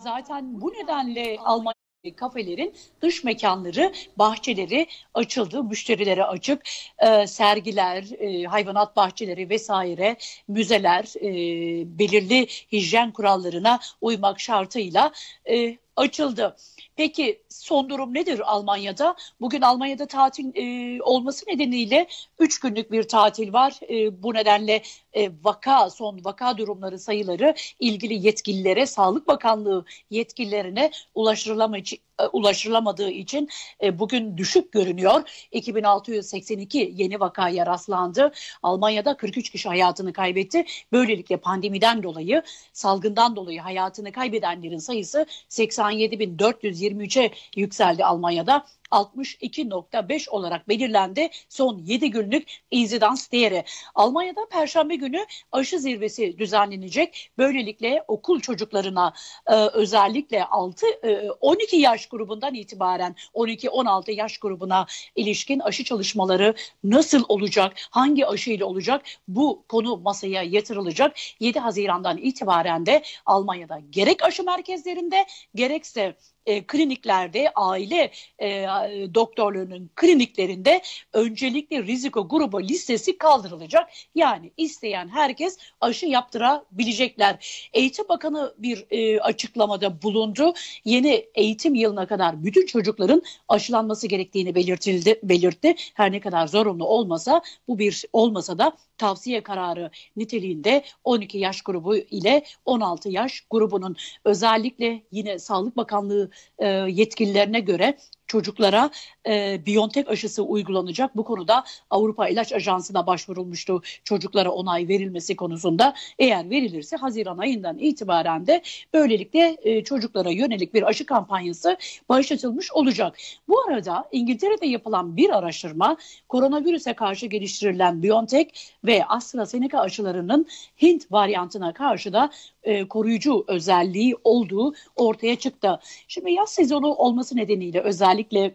Zaten bu nedenle Almanya kafelerin dış mekanları, bahçeleri açıldı, müşterilere açık. E, sergiler, e, hayvanat bahçeleri vesaire, müzeler e, belirli hijyen kurallarına uymak şartıyla e, açıldı. Peki son durum nedir Almanya'da? Bugün Almanya'da tatil e, olması nedeniyle 3 günlük bir tatil var. E, bu nedenle e, vaka, son vaka durumları sayıları ilgili yetkililere, Sağlık Bakanlığı yetkililerine e, ulaştırılamadığı için e, bugün düşük görünüyor. 2682 yeni vakaya rastlandı. Almanya'da 43 kişi hayatını kaybetti. Böylelikle pandemiden dolayı, salgından dolayı hayatını kaybedenlerin sayısı 80 97.423'e yükseldi Almanya'da. 62.5 olarak belirlendi son 7 günlük inzidans değeri. Almanya'da perşembe günü aşı zirvesi düzenlenecek. Böylelikle okul çocuklarına e, özellikle 6 e, 12 yaş grubundan itibaren 12-16 yaş grubuna ilişkin aşı çalışmaları nasıl olacak? Hangi aşı ile olacak? Bu konu masaya yatırılacak. 7 Haziran'dan itibaren de Almanya'da gerek aşı merkezlerinde gerekse e, kliniklerde aile e, doktorlarının kliniklerinde öncelikli risiko grubu listesi kaldırılacak. Yani isteyen herkes aşı yaptırabilecekler. Eğitim Bakanı bir e, açıklamada bulundu. Yeni eğitim yılına kadar bütün çocukların aşılanması gerektiğini belirtildi belirtti. Her ne kadar zorunlu olmasa bu bir olmasa da tavsiye kararı niteliğinde 12 yaş grubu ile 16 yaş grubunun özellikle yine Sağlık Bakanlığı e, yetkililerine göre çocuklara e, Biontech aşısı uygulanacak. Bu konuda Avrupa İlaç Ajansı'na başvurulmuştu çocuklara onay verilmesi konusunda. Eğer verilirse Haziran ayından itibaren de böylelikle e, çocuklara yönelik bir aşı kampanyası başlatılmış olacak. Bu arada İngiltere'de yapılan bir araştırma koronavirüse karşı geliştirilen Biontech ve AstraZeneca aşılarının Hint varyantına karşı da e, koruyucu özelliği olduğu ortaya çıktı. Şimdi yaz sezonu olması nedeniyle özellikle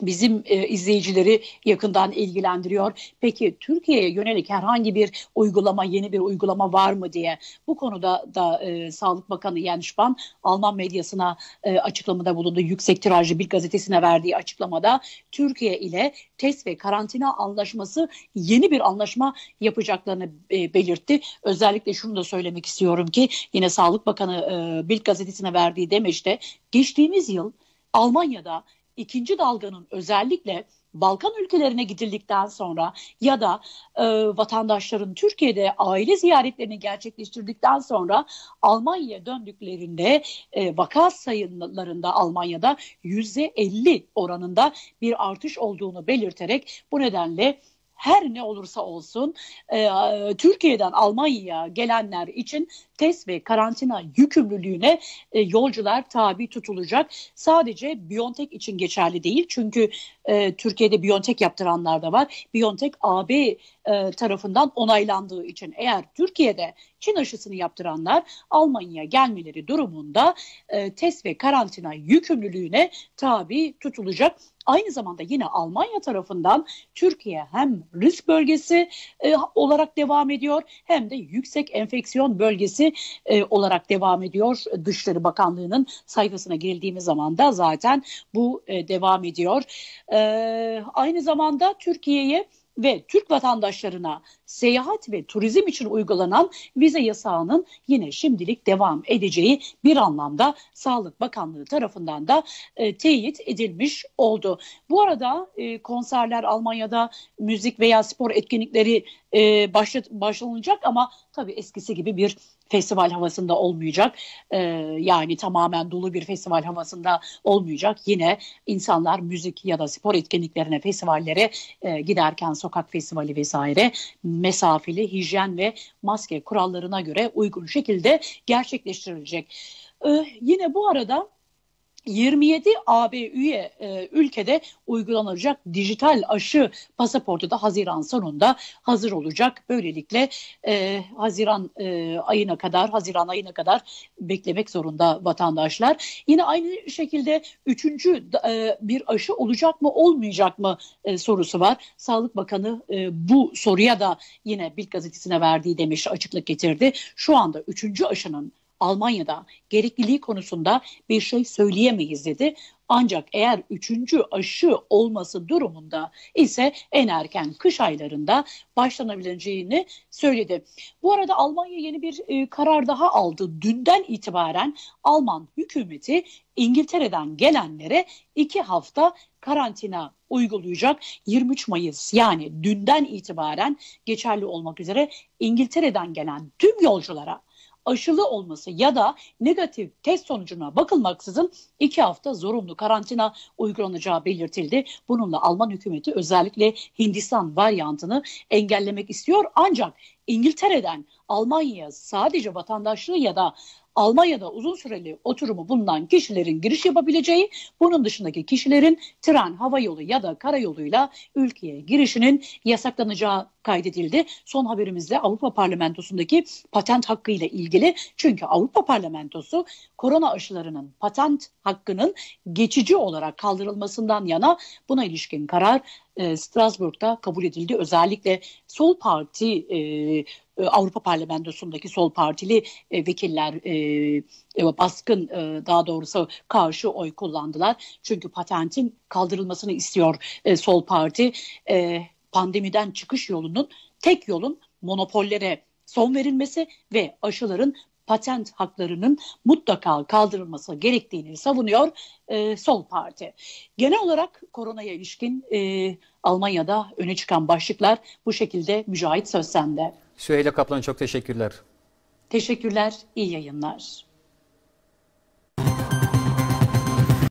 bizim e, izleyicileri yakından ilgilendiriyor. Peki Türkiye'ye yönelik herhangi bir uygulama, yeni bir uygulama var mı diye bu konuda da e, Sağlık Bakanı Jens Spahn Alman medyasına e, açıklamada bulundu. Yüksek tirajlı bir gazetesine verdiği açıklamada Türkiye ile test ve karantina anlaşması yeni bir anlaşma yapacaklarını e, belirtti. Özellikle şunu da söylemek istiyorum ki yine Sağlık Bakanı e, Bild gazetesine verdiği demeçte geçtiğimiz yıl Almanya'da ikinci dalganın özellikle Balkan ülkelerine gidildikten sonra ya da e, vatandaşların Türkiye'de aile ziyaretlerini gerçekleştirdikten sonra Almanya'ya döndüklerinde e, vaka sayılarında Almanya'da %50 oranında bir artış olduğunu belirterek bu nedenle her ne olursa olsun e, e, Türkiye'den Almanya'ya gelenler için test ve karantina yükümlülüğüne e, yolcular tabi tutulacak. Sadece Biontech için geçerli değil çünkü e, Türkiye'de Biontech yaptıranlar da var. Biontech AB e, tarafından onaylandığı için eğer Türkiye'de Çin aşısını yaptıranlar Almanya'ya gelmeleri durumunda e, test ve karantina yükümlülüğüne tabi tutulacak. Aynı zamanda yine Almanya tarafından Türkiye hem risk bölgesi e, olarak devam ediyor hem de yüksek enfeksiyon bölgesi e, olarak devam ediyor. Dışişleri Bakanlığı'nın sayfasına girdiğimiz zaman da zaten bu e, devam ediyor. E, aynı zamanda Türkiye'ye ve Türk vatandaşlarına seyahat ve turizm için uygulanan vize yasağının yine şimdilik devam edeceği bir anlamda Sağlık Bakanlığı tarafından da e, teyit edilmiş oldu. Bu arada e, konserler Almanya'da müzik veya spor etkinlikleri e, başlat, başlanılacak ama tabii eskisi gibi bir festival havasında olmayacak. E, yani tamamen dolu bir festival havasında olmayacak. Yine insanlar müzik ya da spor etkinliklerine, festivallere e, giderken sokak festivali vesaire mesafeli, hijyen ve maske kurallarına göre uygun şekilde gerçekleştirilecek. E, yine bu arada 27 AB üye e, ülkede uygulanacak dijital aşı pasaportu da Haziran sonunda hazır olacak. Böylelikle e, Haziran e, ayına kadar, Haziran ayına kadar beklemek zorunda vatandaşlar. Yine aynı şekilde üçüncü e, bir aşı olacak mı, olmayacak mı e, sorusu var. Sağlık Bakanı e, bu soruya da yine Bild Gazetesi'ne verdiği demiş açıklık getirdi. Şu anda üçüncü aşının Almanya'da gerekliliği konusunda bir şey söyleyemeyiz dedi. Ancak eğer üçüncü aşı olması durumunda ise en erken kış aylarında başlanabileceğini söyledi. Bu arada Almanya yeni bir e, karar daha aldı. Dünden itibaren Alman hükümeti İngiltere'den gelenlere iki hafta karantina uygulayacak 23 Mayıs yani dünden itibaren geçerli olmak üzere İngiltere'den gelen tüm yolculara aşılı olması ya da negatif test sonucuna bakılmaksızın iki hafta zorunlu karantina uygulanacağı belirtildi. Bununla Alman hükümeti özellikle Hindistan varyantını engellemek istiyor ancak İngiltere'den Almanya'ya sadece vatandaşlığı ya da Almanya'da uzun süreli oturumu bulunan kişilerin giriş yapabileceği, bunun dışındaki kişilerin tren, hava yolu ya da karayoluyla ülkeye girişinin yasaklanacağı kaydedildi. Son haberimizde Avrupa Parlamentosu'ndaki patent hakkı ile ilgili. Çünkü Avrupa Parlamentosu korona aşılarının patent hakkının geçici olarak kaldırılmasından yana buna ilişkin karar e, Strasbourg'da kabul edildi. Özellikle Sol Parti e, e, Avrupa Parlamentosu'ndaki sol partili e, vekiller e, baskın daha doğrusu karşı oy kullandılar. Çünkü patentin kaldırılmasını istiyor sol parti. Pandemiden çıkış yolunun tek yolun monopollere son verilmesi ve aşıların patent haklarının mutlaka kaldırılması gerektiğini savunuyor e, Sol Parti. Genel olarak koronaya ilişkin e, Almanya'da öne çıkan başlıklar bu şekilde Mücahit Söz sende. Süheyla Kaplan çok teşekkürler. Teşekkürler, iyi yayınlar.